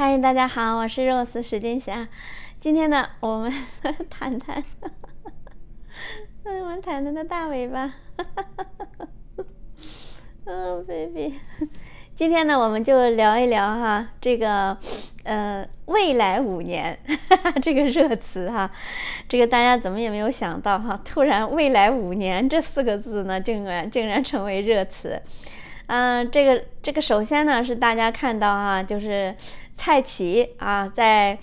嗨，大家好，我是 Rose 史金霞。今天呢，我们 谈谈，嗯，我们谈谈的大尾巴，啊，baby。今天呢，我们就聊一聊哈，这个，呃，未来五年 这个热词哈，这个大家怎么也没有想到哈，突然未来五年这四个字呢，竟然竟然成为热词。嗯，这个这个首先呢是大家看到哈，就是蔡奇啊，在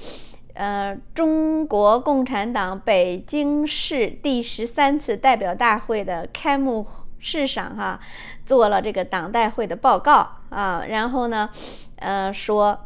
呃中国共产党北京市第十三次代表大会的开幕式上哈，做了这个党代会的报告啊，然后呢，呃说，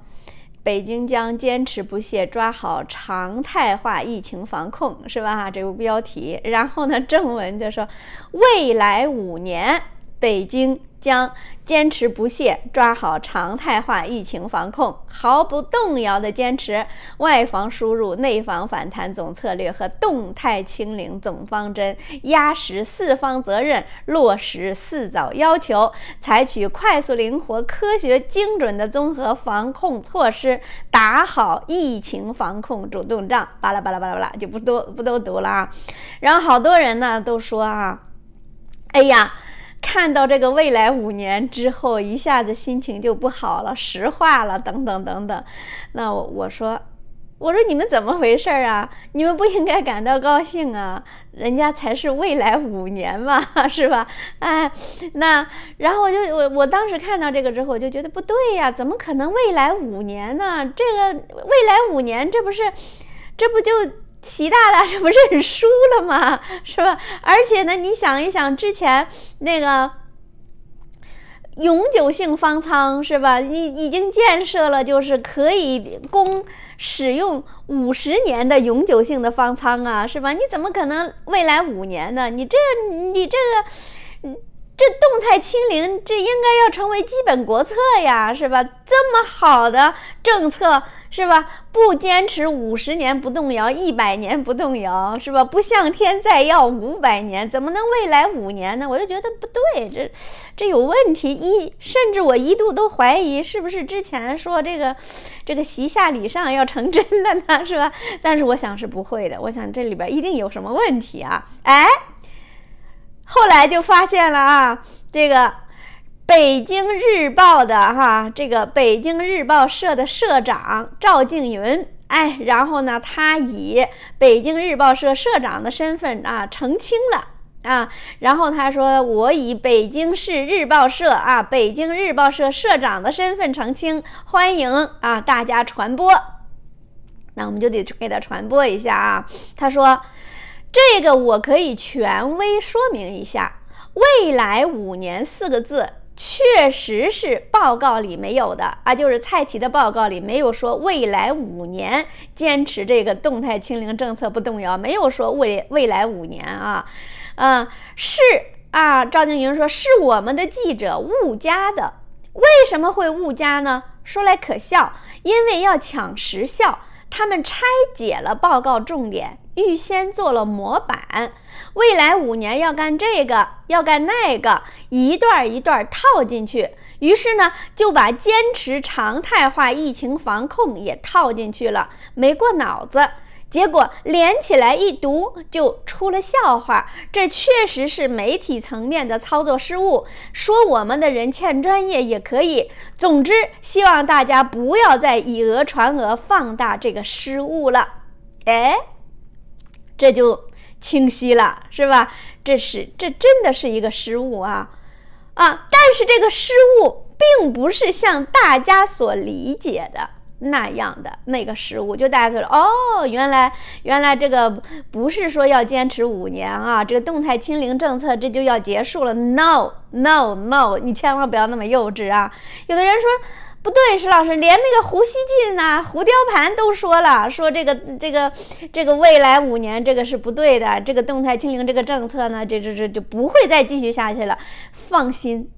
北京将坚持不懈抓好常态化疫情防控是吧？哈，这个标题，然后呢正文就说，未来五年北京将。坚持不懈抓好常态化疫情防控，毫不动摇的坚持外防输入、内防反弹总策略和动态清零总方针，压实四方责任，落实四早要求，采取快速、灵活、科学、精准的综合防控措施，打好疫情防控主动仗。巴拉巴拉巴拉巴拉就不多不都读了啊。然后好多人呢都说啊，哎呀。看到这个未来五年之后，一下子心情就不好了，石化了，等等等等。那我说，我说你们怎么回事儿啊？你们不应该感到高兴啊？人家才是未来五年嘛，是吧？哎，那然后我就我我当时看到这个之后，我就觉得不对呀，怎么可能未来五年呢？这个未来五年，这不是，这不就。习大大这不认输了吗？是吧？而且呢，你想一想，之前那个永久性方舱是吧？已已经建设了，就是可以供使用五十年的永久性的方舱啊，是吧？你怎么可能未来五年呢？你这你这个。这动态清零，这应该要成为基本国策呀，是吧？这么好的政策，是吧？不坚持五十年不动摇，一百年不动摇，是吧？不向天再要五百年，怎么能未来五年呢？我就觉得不对，这，这有问题。一甚至我一度都怀疑，是不是之前说这个，这个席下礼上要成真了呢？是吧？但是我想是不会的，我想这里边一定有什么问题啊！哎。后来就发现了啊，这个《北京日报》的哈，这个《北京日报社》的社长赵静云，哎，然后呢，他以《北京日报社》社长的身份啊澄清了啊，然后他说：“我以北京市日报社啊，《北京日报社》社长的身份澄清，欢迎啊大家传播。”那我们就得给他传播一下啊，他说。这个我可以权威说明一下，未来五年四个字确实是报告里没有的啊，就是蔡奇的报告里没有说未来五年坚持这个动态清零政策不动摇，没有说未未来五年啊，嗯，是啊，赵静云说是我们的记者误加的，为什么会误加呢？说来可笑，因为要抢时效。他们拆解了报告重点，预先做了模板，未来五年要干这个，要干那个，一段一段套进去。于是呢，就把坚持常态化疫情防控也套进去了，没过脑子。结果连起来一读就出了笑话，这确实是媒体层面的操作失误。说我们的人欠专业也可以。总之，希望大家不要再以讹传讹，放大这个失误了。哎，这就清晰了，是吧？这是这真的是一个失误啊啊！但是这个失误并不是像大家所理解的。那样的那个食物，就大家说得，哦，原来原来这个不是说要坚持五年啊，这个动态清零政策这就要结束了。No No No，你千万不要那么幼稚啊！有的人说不对，石老师连那个胡锡进啊、胡雕盘都说了，说这个这个这个未来五年这个是不对的，这个动态清零这个政策呢，这这这就不会再继续下去了。放心，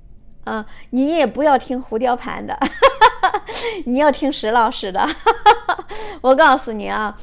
啊，你也不要听胡雕盘的。哈哈 你要听石老师的，我告诉你啊，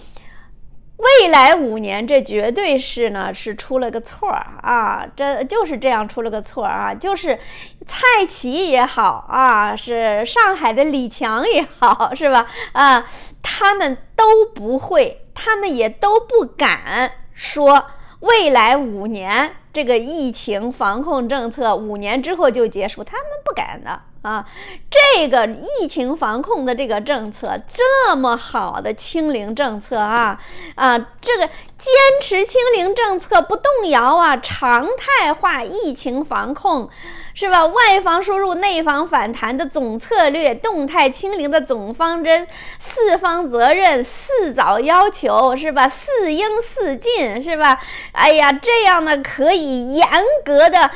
未来五年这绝对是呢是出了个错儿啊，这就是这样出了个错儿啊，就是蔡奇也好啊，是上海的李强也好，是吧？啊，他们都不会，他们也都不敢说未来五年这个疫情防控政策五年之后就结束，他们不敢的。啊，这个疫情防控的这个政策，这么好的清零政策啊啊，这个坚持清零政策不动摇啊，常态化疫情防控是吧？外防输入、内防反弹的总策略，动态清零的总方针，四方责任、四早要求是吧？四应四尽是吧？哎呀，这样呢可以严格的。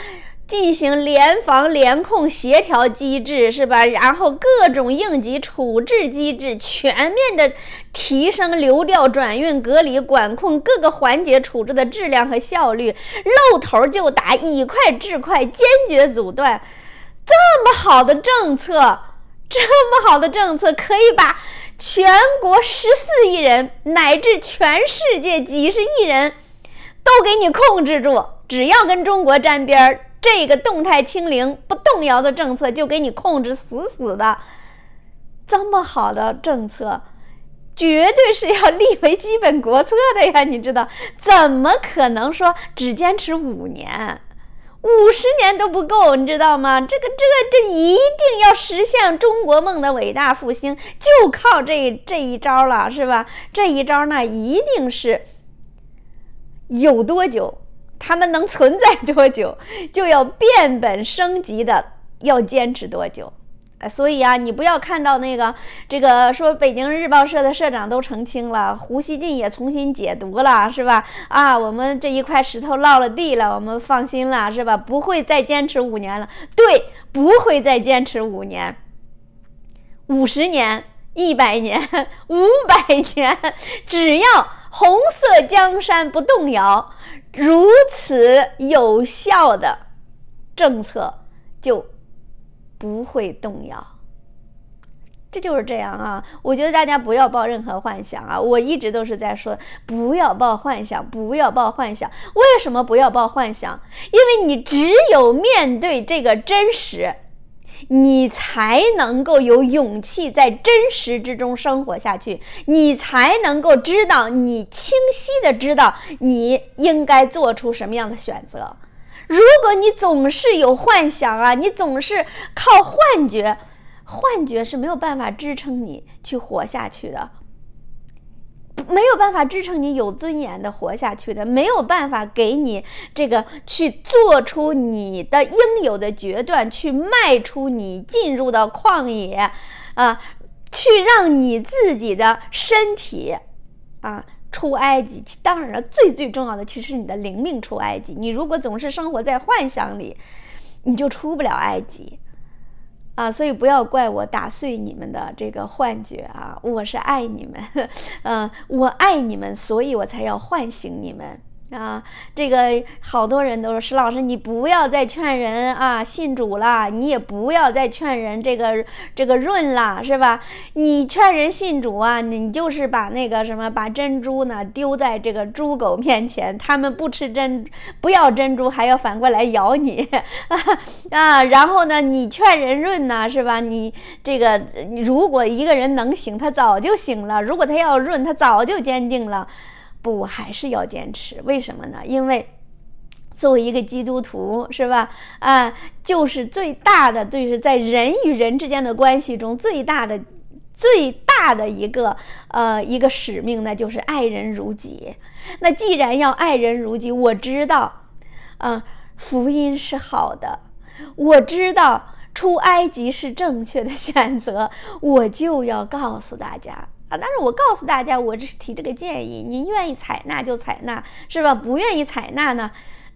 进行联防联控协调机制是吧？然后各种应急处置机制全面的提升流调、转运、隔离、管控各个环节处置的质量和效率，露头就打，以快制快，坚决阻断。这么好的政策，这么好的政策，可以把全国十四亿人乃至全世界几十亿人都给你控制住，只要跟中国沾边儿。这个动态清零不动摇的政策就给你控制死死的，这么好的政策，绝对是要立为基本国策的呀！你知道，怎么可能说只坚持五年、五十年都不够？你知道吗？这个、这个、这一定要实现中国梦的伟大复兴，就靠这这一招了，是吧？这一招那一定是有多久？他们能存在多久，就要变本升级的要坚持多久，所以啊，你不要看到那个这个说北京日报社的社长都澄清了，胡锡进也重新解读了，是吧？啊，我们这一块石头落了地了，我们放心了，是吧？不会再坚持五年了，对，不会再坚持五年，五十年、一百年、五百年，只要红色江山不动摇。如此有效的政策就不会动摇，这就是这样啊！我觉得大家不要抱任何幻想啊！我一直都是在说，不要抱幻想，不要抱幻想。为什么不要抱幻想？因为你只有面对这个真实。你才能够有勇气在真实之中生活下去，你才能够知道，你清晰的知道你应该做出什么样的选择。如果你总是有幻想啊，你总是靠幻觉，幻觉是没有办法支撑你去活下去的。没有办法支撑你有尊严的活下去的，没有办法给你这个去做出你的应有的决断，去迈出你进入到旷野，啊，去让你自己的身体，啊，出埃及。当然了，最最重要的其实是你的灵命出埃及。你如果总是生活在幻想里，你就出不了埃及。啊，所以不要怪我打碎你们的这个幻觉啊！我是爱你们，嗯，我爱你们，所以我才要唤醒你们。啊，这个好多人都说石老师，你不要再劝人啊信主了，你也不要再劝人这个这个润了，是吧？你劝人信主啊，你就是把那个什么把珍珠呢丢在这个猪狗面前，他们不吃珍不要珍珠，还要反过来咬你 啊！然后呢，你劝人润呢，是吧？你这个如果一个人能醒，他早就醒了；如果他要润，他早就坚定了。不还是要坚持？为什么呢？因为作为一个基督徒，是吧？啊，就是最大的，就是在人与人之间的关系中最大的、最大的一个呃一个使命，那就是爱人如己。那既然要爱人如己，我知道啊，福音是好的，我知道出埃及是正确的选择，我就要告诉大家。但是我告诉大家，我只是提这个建议，您愿意采纳就采纳，是吧？不愿意采纳呢？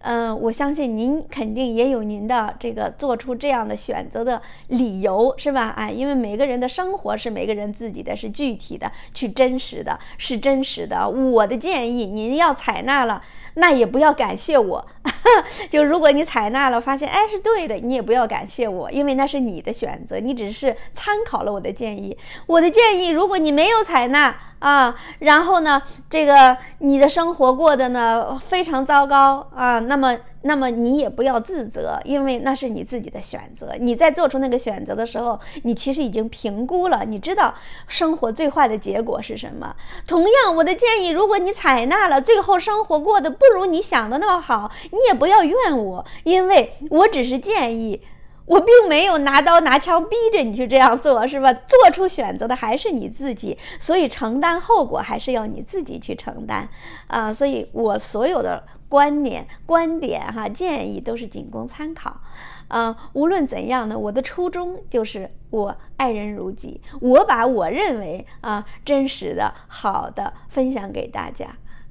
嗯，我相信您肯定也有您的这个做出这样的选择的理由，是吧？哎，因为每个人的生活是每个人自己的，是具体的，去真实的，是真实的。我的建议您要采纳了，那也不要感谢我。就如果你采纳了，发现哎是对的，你也不要感谢我，因为那是你的选择，你只是参考了我的建议。我的建议，如果你没有采纳。啊，然后呢？这个你的生活过得呢非常糟糕啊。那么，那么你也不要自责，因为那是你自己的选择。你在做出那个选择的时候，你其实已经评估了，你知道生活最坏的结果是什么。同样，我的建议，如果你采纳了，最后生活过得不如你想的那么好，你也不要怨我，因为我只是建议。我并没有拿刀拿枪逼着你去这样做，是吧？做出选择的还是你自己，所以承担后果还是要你自己去承担，啊！所以我所有的观点、观点哈建议都是仅供参考，啊！无论怎样呢，我的初衷就是我爱人如己，我把我认为啊真实的好的分享给大家，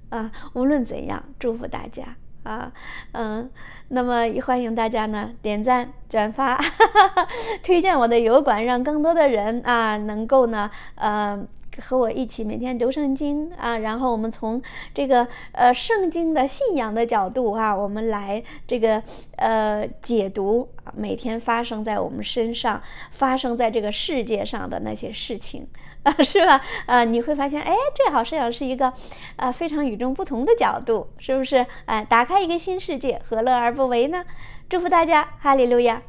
啊！无论怎样，祝福大家。啊，嗯，那么也欢迎大家呢点赞转发，哈哈哈推荐我的油管，让更多的人啊能够呢呃和我一起每天读圣经啊，然后我们从这个呃圣经的信仰的角度哈，我们来这个呃解读每天发生在我们身上、发生在这个世界上的那些事情。啊，是吧？呃，你会发现，哎，这好像是一个，呃，非常与众不同的角度，是不是？哎，打开一个新世界，何乐而不为呢？祝福大家，哈利路亚。